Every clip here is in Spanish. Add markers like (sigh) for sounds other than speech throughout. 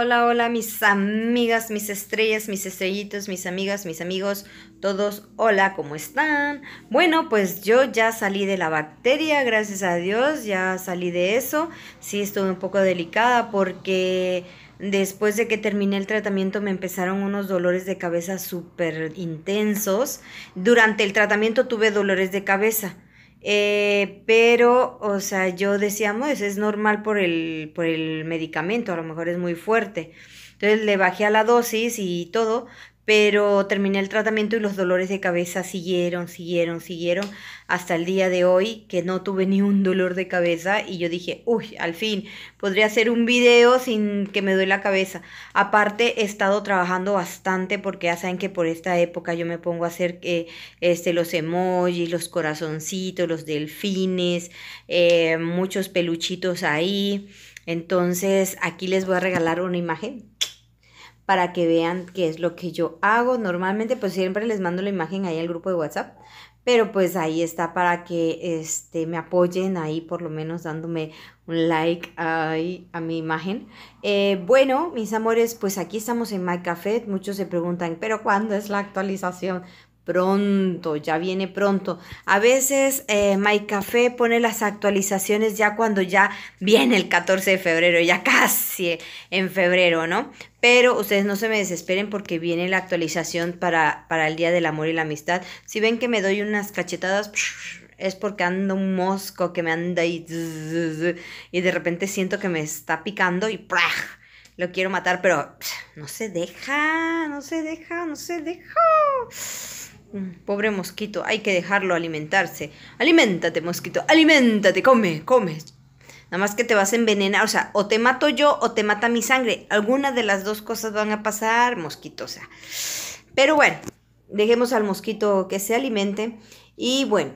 Hola, hola mis amigas, mis estrellas, mis estrellitos, mis amigas, mis amigos, todos, hola, ¿cómo están? Bueno, pues yo ya salí de la bacteria, gracias a Dios, ya salí de eso. Sí, estuve un poco delicada porque después de que terminé el tratamiento me empezaron unos dolores de cabeza súper intensos. Durante el tratamiento tuve dolores de cabeza eh, pero, o sea, yo decíamos, es normal por el, por el medicamento, a lo mejor es muy fuerte. Entonces le bajé a la dosis y todo, pero terminé el tratamiento y los dolores de cabeza siguieron, siguieron, siguieron hasta el día de hoy que no tuve ni un dolor de cabeza y yo dije, uy, al fin, podría hacer un video sin que me duele la cabeza. Aparte, he estado trabajando bastante porque ya saben que por esta época yo me pongo a hacer eh, este, los emojis, los corazoncitos, los delfines, eh, muchos peluchitos ahí. Entonces, aquí les voy a regalar una imagen para que vean qué es lo que yo hago. Normalmente pues siempre les mando la imagen ahí al grupo de WhatsApp, pero pues ahí está para que este, me apoyen ahí por lo menos dándome un like ahí a mi imagen. Eh, bueno, mis amores, pues aquí estamos en My Café. Muchos se preguntan, pero ¿cuándo es la actualización? pronto, ya viene pronto. A veces eh, My Café pone las actualizaciones ya cuando ya viene el 14 de febrero, ya casi en febrero, ¿no? Pero ustedes no se me desesperen porque viene la actualización para, para el Día del Amor y la Amistad. Si ven que me doy unas cachetadas... Es porque ando un mosco que me anda y, y de repente siento que me está picando y lo quiero matar, pero no se deja, no se deja, no se deja. Mm, pobre mosquito, hay que dejarlo alimentarse. Aliméntate, mosquito, aliméntate, come, come. Nada más que te vas a envenenar, o sea, o te mato yo o te mata mi sangre. Alguna de las dos cosas van a pasar, mosquito, Pero bueno, dejemos al mosquito que se alimente. Y bueno,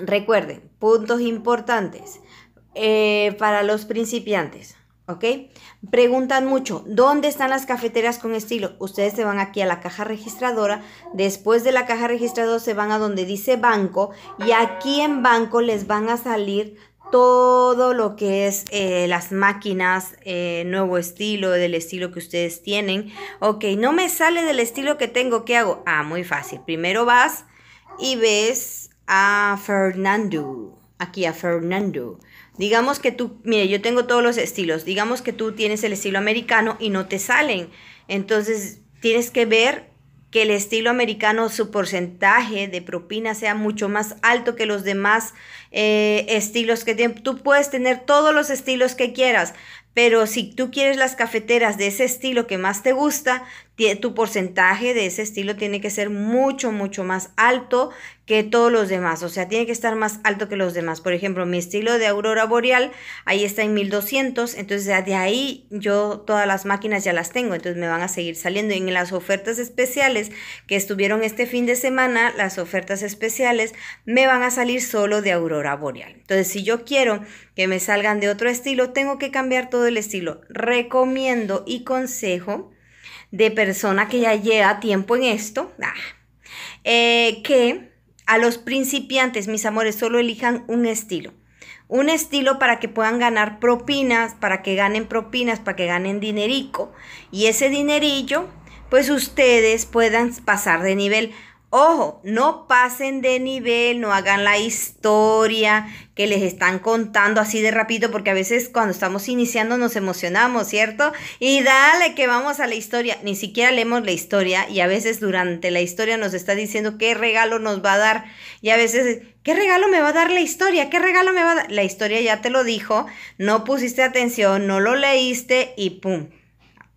recuerden, puntos importantes eh, para los principiantes. ¿Ok? Preguntan mucho, ¿dónde están las cafeteras con estilo? Ustedes se van aquí a la caja registradora, después de la caja registradora se van a donde dice banco y aquí en banco les van a salir todo lo que es eh, las máquinas, eh, nuevo estilo, del estilo que ustedes tienen. Ok, no me sale del estilo que tengo, ¿qué hago? Ah, muy fácil. Primero vas y ves a Fernando, aquí a Fernando. Digamos que tú, mire, yo tengo todos los estilos. Digamos que tú tienes el estilo americano y no te salen. Entonces, tienes que ver que el estilo americano, su porcentaje de propina sea mucho más alto que los demás eh, estilos que tienen. Tú puedes tener todos los estilos que quieras, pero si tú quieres las cafeteras de ese estilo que más te gusta, tu porcentaje de ese estilo tiene que ser mucho, mucho más alto que todos los demás. O sea, tiene que estar más alto que los demás. Por ejemplo, mi estilo de aurora boreal, ahí está en 1200. Entonces, de ahí yo todas las máquinas ya las tengo. Entonces, me van a seguir saliendo. Y en las ofertas especiales que estuvieron este fin de semana, las ofertas especiales me van a salir solo de aurora boreal. Entonces, si yo quiero que me salgan de otro estilo, tengo que cambiar todo el estilo. Recomiendo y consejo de persona que ya lleva tiempo en esto, ah, eh, que a los principiantes, mis amores, solo elijan un estilo. Un estilo para que puedan ganar propinas, para que ganen propinas, para que ganen dinerico. Y ese dinerillo, pues ustedes puedan pasar de nivel. Ojo, no pasen de nivel, no hagan la historia que les están contando así de rápido, porque a veces cuando estamos iniciando nos emocionamos, ¿cierto? Y dale que vamos a la historia, ni siquiera leemos la historia y a veces durante la historia nos está diciendo qué regalo nos va a dar y a veces, ¿qué regalo me va a dar la historia? ¿Qué regalo me va a dar? La historia ya te lo dijo, no pusiste atención, no lo leíste y ¡pum!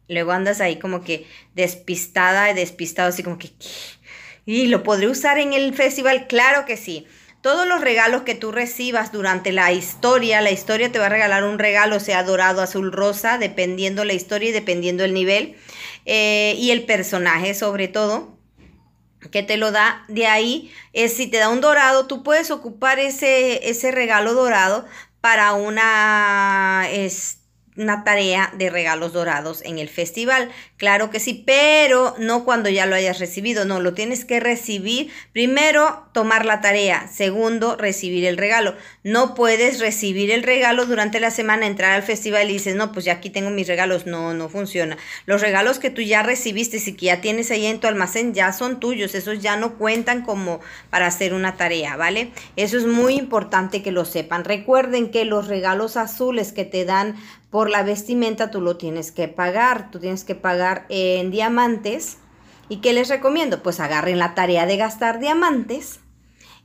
Luego andas ahí como que despistada, y despistado, así como que... ¿Y lo podré usar en el festival? Claro que sí. Todos los regalos que tú recibas durante la historia, la historia te va a regalar un regalo, sea dorado, azul, rosa, dependiendo la historia y dependiendo el nivel eh, y el personaje sobre todo que te lo da de ahí, es si te da un dorado, tú puedes ocupar ese, ese regalo dorado para una, este, una tarea de regalos dorados en el festival. Claro que sí, pero no cuando ya lo hayas recibido, no, lo tienes que recibir. Primero, tomar la tarea. Segundo, recibir el regalo. No puedes recibir el regalo durante la semana, entrar al festival y dices, no, pues ya aquí tengo mis regalos. No, no funciona. Los regalos que tú ya recibiste y que ya tienes ahí en tu almacén ya son tuyos. Esos ya no cuentan como para hacer una tarea, ¿vale? Eso es muy importante que lo sepan. Recuerden que los regalos azules que te dan por la vestimenta tú lo tienes que pagar, tú tienes que pagar en diamantes. ¿Y qué les recomiendo? Pues agarren la tarea de gastar diamantes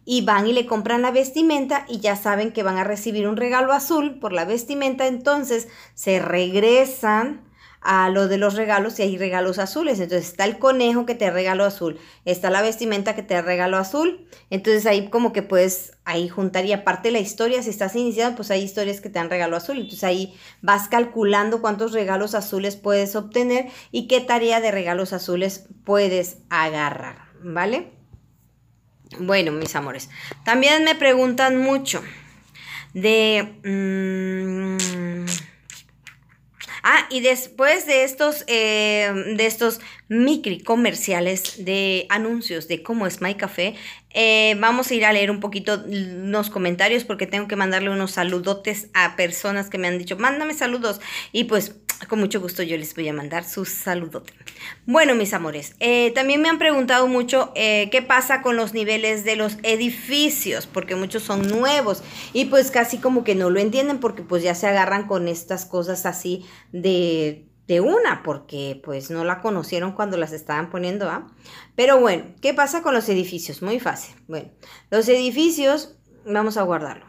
y van y le compran la vestimenta y ya saben que van a recibir un regalo azul por la vestimenta, entonces se regresan a lo de los regalos y hay regalos azules. Entonces está el conejo que te regaló azul, está la vestimenta que te regaló azul. Entonces ahí como que puedes ahí juntar y aparte la historia, si estás iniciado pues hay historias que te han regalado azul. Entonces ahí vas calculando cuántos regalos azules puedes obtener y qué tarea de regalos azules puedes agarrar, ¿vale? Bueno, mis amores, también me preguntan mucho de... Mm, Ah, y después de estos, eh, de estos comerciales de anuncios de cómo es My Café, eh, vamos a ir a leer un poquito los comentarios porque tengo que mandarle unos saludotes a personas que me han dicho, mándame saludos. Y pues con mucho gusto yo les voy a mandar su saludote. Bueno, mis amores, eh, también me han preguntado mucho eh, qué pasa con los niveles de los edificios, porque muchos son nuevos y pues casi como que no lo entienden porque pues ya se agarran con estas cosas así de de una, porque pues no la conocieron cuando las estaban poniendo, ¿ah? Pero bueno, ¿qué pasa con los edificios? Muy fácil. Bueno, los edificios, vamos a guardarlo.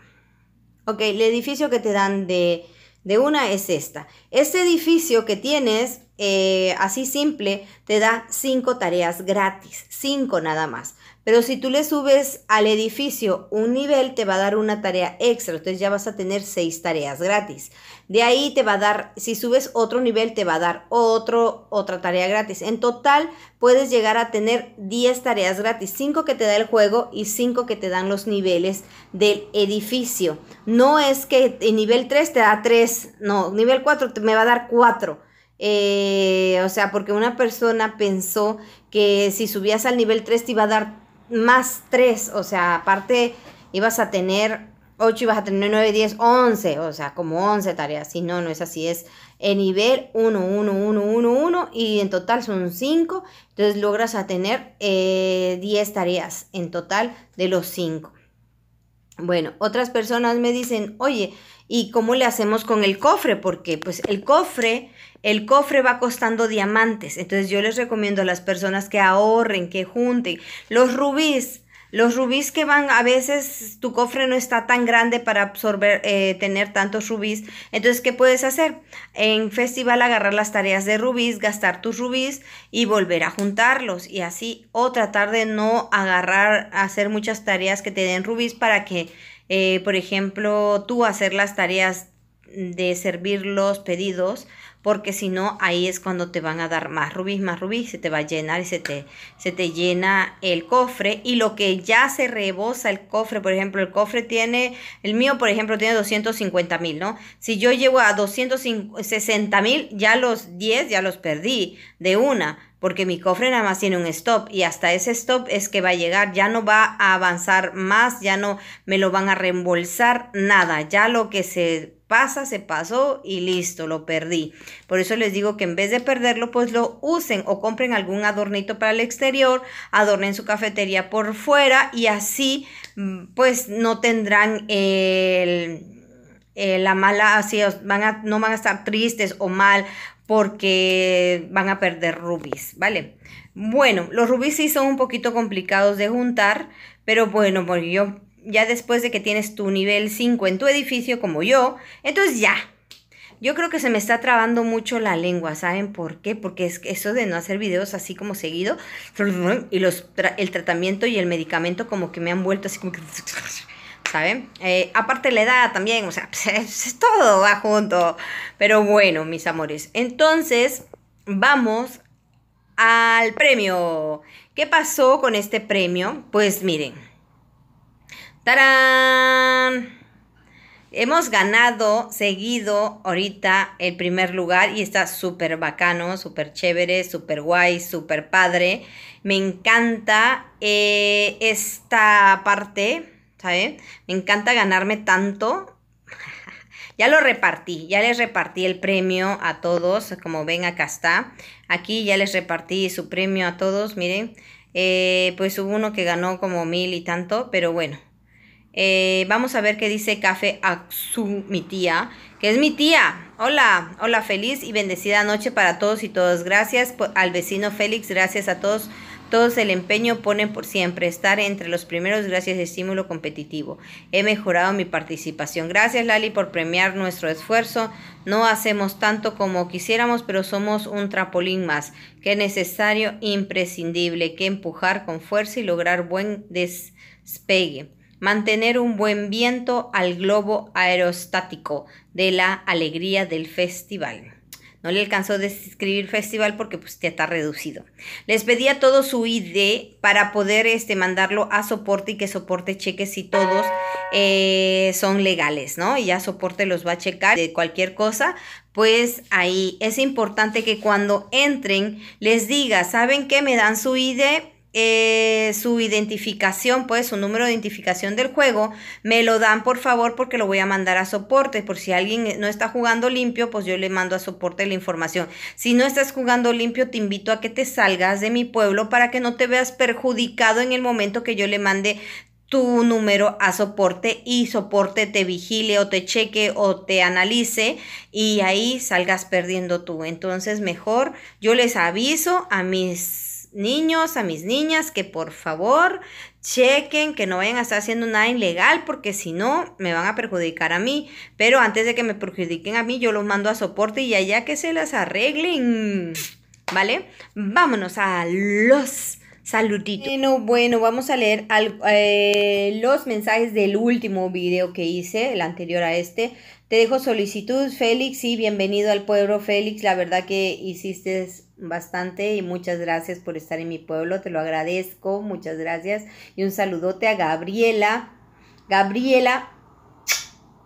Ok, el edificio que te dan de, de una es esta. Este edificio que tienes, eh, así simple, te da cinco tareas gratis, cinco nada más. Pero si tú le subes al edificio un nivel, te va a dar una tarea extra. Entonces ya vas a tener seis tareas gratis. De ahí te va a dar, si subes otro nivel, te va a dar otro, otra tarea gratis. En total puedes llegar a tener 10 tareas gratis. 5 que te da el juego y 5 que te dan los niveles del edificio. No es que el nivel 3 te da 3. No, nivel 4 te, me va a dar 4. Eh, o sea, porque una persona pensó que si subías al nivel 3 te iba a dar más 3, o sea, aparte ibas a tener 8, ibas a tener 9, 10, 11, o sea, como 11 tareas. Si no, no es así, es el nivel 1, 1, 1, 1, 1 y en total son 5, entonces logras a tener 10 eh, tareas en total de los 5. Bueno, otras personas me dicen, oye, ¿y cómo le hacemos con el cofre? Porque pues el cofre, el cofre va costando diamantes. Entonces yo les recomiendo a las personas que ahorren, que junten. Los rubíes, los rubíes que van, a veces tu cofre no está tan grande para absorber, eh, tener tantos rubíes. Entonces, ¿qué puedes hacer? En festival agarrar las tareas de rubíes, gastar tus rubíes y volver a juntarlos. Y así, o tratar de no agarrar, hacer muchas tareas que te den rubíes para que, eh, por ejemplo, tú hacer las tareas de servir los pedidos porque si no, ahí es cuando te van a dar más rubíes, más rubí, se te va a llenar y se te, se te llena el cofre. Y lo que ya se rebosa el cofre, por ejemplo, el cofre tiene, el mío, por ejemplo, tiene 250 mil, ¿no? Si yo llego a 260 mil, ya los 10 ya los perdí de una porque mi cofre nada más tiene un stop y hasta ese stop es que va a llegar, ya no va a avanzar más, ya no me lo van a reembolsar, nada, ya lo que se pasa, se pasó y listo, lo perdí. Por eso les digo que en vez de perderlo, pues lo usen o compren algún adornito para el exterior, adornen su cafetería por fuera y así mm, pues no tendrán el... Eh, la mala, así van no van a estar tristes o mal porque van a perder rubis, ¿vale? Bueno, los rubis sí son un poquito complicados de juntar, pero bueno, yo ya después de que tienes tu nivel 5 en tu edificio como yo, entonces ya, yo creo que se me está trabando mucho la lengua, ¿saben por qué? Porque es eso de no hacer videos así como seguido y los el tratamiento y el medicamento como que me han vuelto así como que... ¿Saben? Eh, aparte la edad también, o sea, pues, es todo va junto. Pero bueno, mis amores. Entonces, vamos al premio. ¿Qué pasó con este premio? Pues miren. ¡Tarán! hemos ganado seguido ahorita el primer lugar y está súper bacano, súper chévere, súper guay, súper padre. Me encanta eh, esta parte, ¿sabes? Me encanta ganarme tanto. (laughs) Ya lo repartí, ya les repartí el premio a todos, como ven acá está. Aquí ya les repartí su premio a todos, miren. Eh, pues hubo uno que ganó como mil y tanto, pero bueno, eh, vamos a ver qué dice Café Aksu, mi tía, que es mi tía. Hola, hola, feliz y bendecida noche para todos y todas. Gracias al vecino Félix, gracias a todos. Todos el empeño ponen por siempre estar entre los primeros gracias de estímulo competitivo. He mejorado mi participación. Gracias Lali por premiar nuestro esfuerzo. No hacemos tanto como quisiéramos, pero somos un trampolín más. Que necesario, imprescindible, que empujar con fuerza y lograr buen despegue mantener un buen viento al globo aerostático de la alegría del festival. No le alcanzó a escribir festival porque pues ya está reducido. Les pedía todo su ID para poder este, mandarlo a soporte y que soporte cheque si todos eh, son legales, ¿no? Y ya soporte los va a checar de cualquier cosa. Pues ahí es importante que cuando entren les diga, ¿saben qué? Me dan su ID, eh, su identificación, pues su número de identificación del juego, me lo dan por favor porque lo voy a mandar a soporte. Por si alguien eh, no está jugando limpio, pues yo le mando a soporte la información. Si no estás jugando limpio, te invito a que te salgas de mi pueblo para que no te veas perjudicado en el momento que yo le mande tu número a soporte y soporte te vigile o te cheque o te analice y ahí salgas perdiendo tú. Entonces mejor yo les aviso a mis niños, a mis niñas, que por favor chequen que no vayan a estar haciendo nada ilegal porque si no me van a perjudicar a mí. Pero antes de que me perjudiquen a mí, yo los mando a soporte y allá que se las arreglen. ¿Vale? Vámonos a los Saludito. Bueno, bueno, vamos a leer eh, los mensajes del último video que hice, el anterior a este. Te dejo solicitud, Félix, y bienvenido al pueblo, Félix. La verdad que hiciste bastante y muchas gracias por estar en mi pueblo, te lo agradezco, muchas gracias. Y un saludote a Gabriela, Gabriela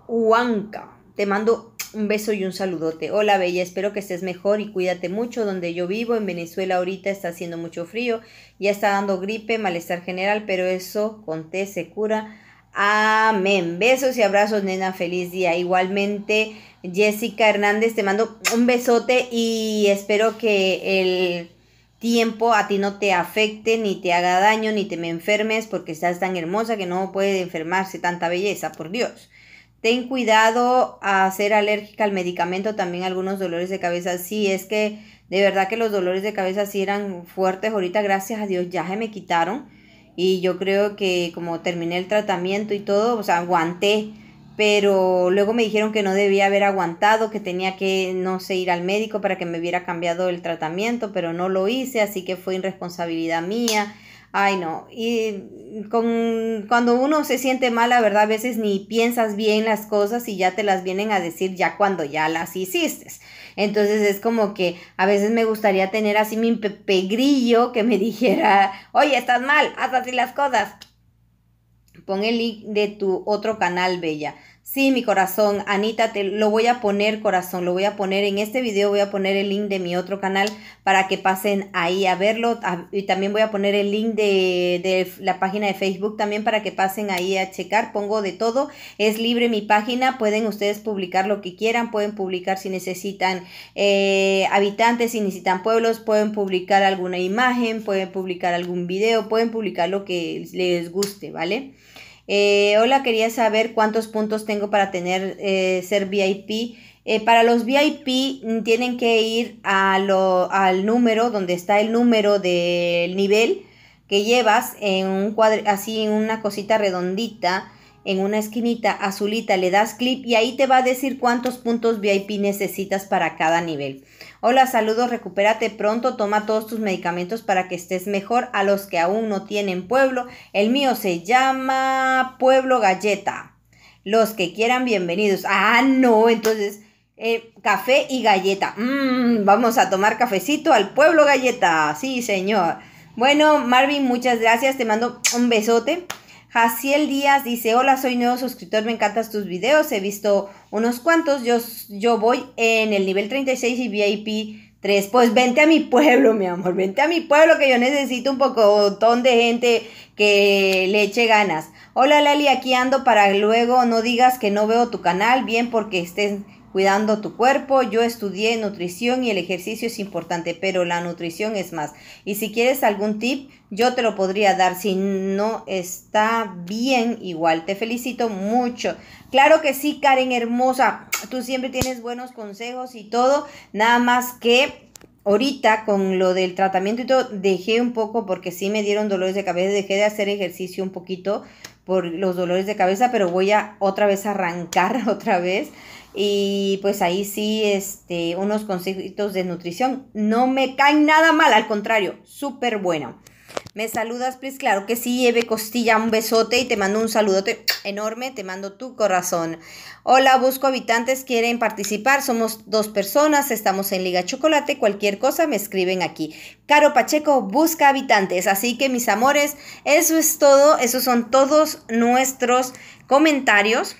Huanca. Te mando un beso y un saludote. Hola Bella, espero que estés mejor y cuídate mucho. Donde yo vivo, en Venezuela ahorita está haciendo mucho frío, ya está dando gripe, malestar general, pero eso con té se cura. Amén. Besos y abrazos, nena. Feliz día. Igualmente, Jessica Hernández, te mando un besote y espero que el tiempo a ti no te afecte, ni te haga daño, ni te me enfermes, porque estás tan hermosa que no puede enfermarse tanta belleza, por Dios. Ten cuidado a ser alérgica al medicamento, también algunos dolores de cabeza. Sí, es que de verdad que los dolores de cabeza sí eran fuertes. Ahorita, gracias a Dios, ya se me quitaron. Y yo creo que como terminé el tratamiento y todo, o sea, aguanté. Pero luego me dijeron que no debía haber aguantado, que tenía que, no sé, ir al médico para que me hubiera cambiado el tratamiento, pero no lo hice, así que fue irresponsabilidad mía. Ay, no. Y con, cuando uno se siente mal, la verdad, a veces ni piensas bien las cosas y ya te las vienen a decir ya cuando ya las hiciste. Entonces es como que a veces me gustaría tener así mi pepegrillo que me (laughs) dijera, oye, estás mal, haz así las cosas. Pon el link de tu otro canal, Bella. Sí, mi corazón, Anita, te lo voy a poner, corazón, lo voy a poner en este video, voy a poner el link de mi otro canal para que pasen ahí a verlo y también voy a poner el link de, la página de Facebook también para que pasen ahí a checar, pongo de todo, es libre mi página, pueden ustedes publicar lo que quieran, pueden publicar si necesitan eh, habitantes, si necesitan pueblos, pueden publicar alguna imagen, pueden publicar algún video, pueden publicar lo que les guste, ¿vale? Eh, hola, quería saber cuántos puntos tengo para tener eh, ser VIP. Eh, para los VIP mm, tienen que ir a lo, al número donde está el número del nivel que llevas en un así en una cosita redondita en una esquinita azulita le das clip y ahí te va a decir cuántos puntos VIP necesitas para cada nivel. Hola, saludos, recupérate pronto, toma todos tus medicamentos para que estés mejor a los que aún no tienen pueblo. El mío se llama Pueblo Galleta. Los que quieran, bienvenidos. Ah, no, entonces... Eh, café y galleta. Mm, vamos a tomar cafecito al pueblo galleta. Sí, señor. Bueno, Marvin, muchas gracias. Te mando un besote. Jaciel Díaz dice, hola, soy nuevo suscriptor, me encantan tus videos, he visto unos cuantos, yo, yo voy en el nivel 36 y VIP 3. Pues vente a mi pueblo, mi amor, vente a mi pueblo que yo necesito un poco de gente que le eche ganas. Hola Lali, aquí ando para luego no digas que no veo tu canal, bien porque estés cuidando tu cuerpo. Yo estudié nutrición y el ejercicio es importante, pero la nutrición es más. Y si quieres algún tip, yo te lo podría dar. Si no está bien, igual te felicito mucho. Claro que sí, Karen hermosa. Tú siempre tienes buenos consejos y todo. Nada más que ahorita con lo del tratamiento y todo, dejé un poco porque sí me dieron dolores de cabeza, dejé de hacer ejercicio un poquito por los dolores de cabeza, pero voy a otra vez arrancar (laughs) otra vez y pues ahí sí, este, unos consejitos de nutrición. No me caen nada mal, al contrario, súper bueno. Me saludas, pues Claro que sí, Eve Costilla, un besote y te mando un saludote enorme, te mando tu corazón. Hola, busco habitantes, quieren participar. Somos dos personas, estamos en Liga Chocolate. Cualquier cosa me escriben aquí. Caro Pacheco, busca habitantes. Así que, mis amores, eso es todo. Esos son todos nuestros comentarios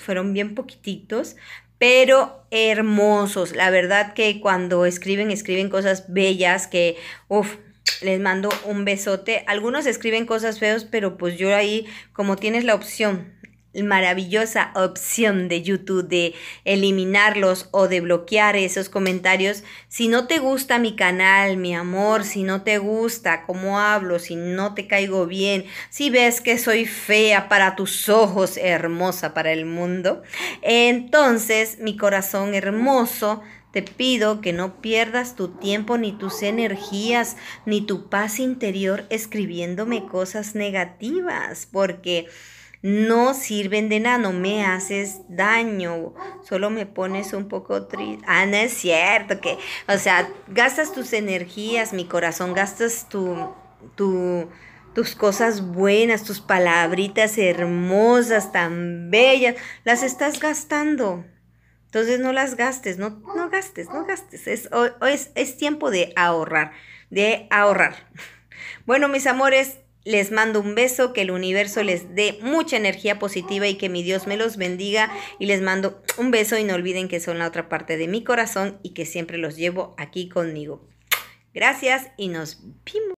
fueron bien poquititos, pero hermosos. La verdad que cuando escriben, escriben cosas bellas que, uff, les mando un besote. Algunos escriben cosas feos, pero pues yo ahí, como tienes la opción maravillosa opción de YouTube de eliminarlos o de bloquear esos comentarios. Si no te gusta mi canal, mi amor, si no te gusta cómo hablo, si no te caigo bien, si ves que soy fea para tus ojos, hermosa para el mundo, entonces mi corazón hermoso te pido que no pierdas tu tiempo, ni tus energías, ni tu paz interior escribiéndome cosas negativas, porque no sirven de nada, no me haces daño, solo me pones un poco triste. Ah, no es cierto que, o sea, gastas tus energías, mi corazón, gastas tu, tus cosas buenas, tus palabritas hermosas, tan bellas, las estás gastando. Entonces no las gastes, no, no gastes, no gastes. Es, es, es tiempo de ahorrar, de ahorrar. (laughs) Bueno, mis amores, les mando un beso, que el universo les dé mucha energía positiva y que mi Dios me los bendiga. Y les mando un beso y no olviden que son la otra parte de mi corazón y que siempre los llevo aquí conmigo. Gracias y nos vimos.